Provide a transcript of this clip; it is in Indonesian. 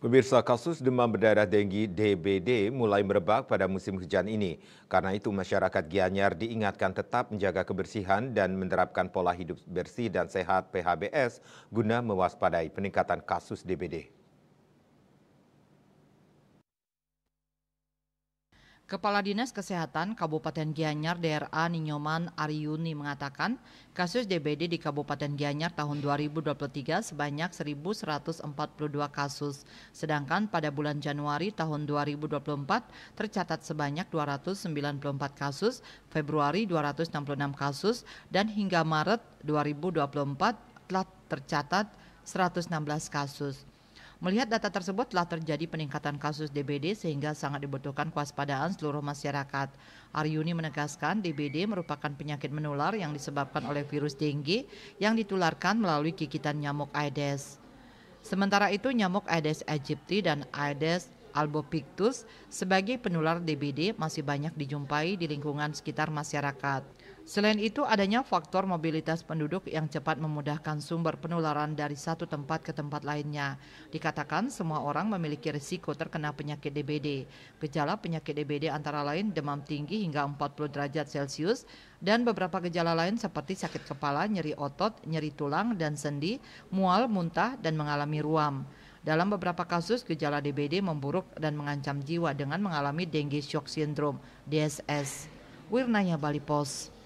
Pemirsa kasus demam berdarah denggi DBD mulai merebak pada musim hujan ini. Karena itu masyarakat Gianyar diingatkan tetap menjaga kebersihan dan menerapkan pola hidup bersih dan sehat PHBS guna mewaspadai peningkatan kasus DBD. Kepala Dinas Kesehatan Kabupaten Gianyar DRA Ninyoman Aryuni mengatakan, kasus DBD di Kabupaten Gianyar tahun 2023 sebanyak 1142 kasus, sedangkan pada bulan Januari tahun 2024 tercatat sebanyak 294 kasus, Februari 266 kasus dan hingga Maret 2024 telah tercatat 116 kasus. Melihat data tersebut telah terjadi peningkatan kasus DBD sehingga sangat dibutuhkan kewaspadaan seluruh masyarakat. Aryuni menegaskan DBD merupakan penyakit menular yang disebabkan oleh virus dengue yang ditularkan melalui gigitan nyamuk Aedes. Sementara itu nyamuk Aedes aegypti dan Aedes albopictus sebagai penular DBD masih banyak dijumpai di lingkungan sekitar masyarakat. Selain itu, adanya faktor mobilitas penduduk yang cepat memudahkan sumber penularan dari satu tempat ke tempat lainnya. Dikatakan semua orang memiliki risiko terkena penyakit DBD. Gejala penyakit DBD antara lain demam tinggi hingga 40 derajat Celcius dan beberapa gejala lain seperti sakit kepala, nyeri otot, nyeri tulang dan sendi, mual, muntah, dan mengalami ruam. Dalam beberapa kasus, gejala DBD memburuk dan mengancam jiwa dengan mengalami dengue shock syndrome, DSS. Wirnanya Bali Post.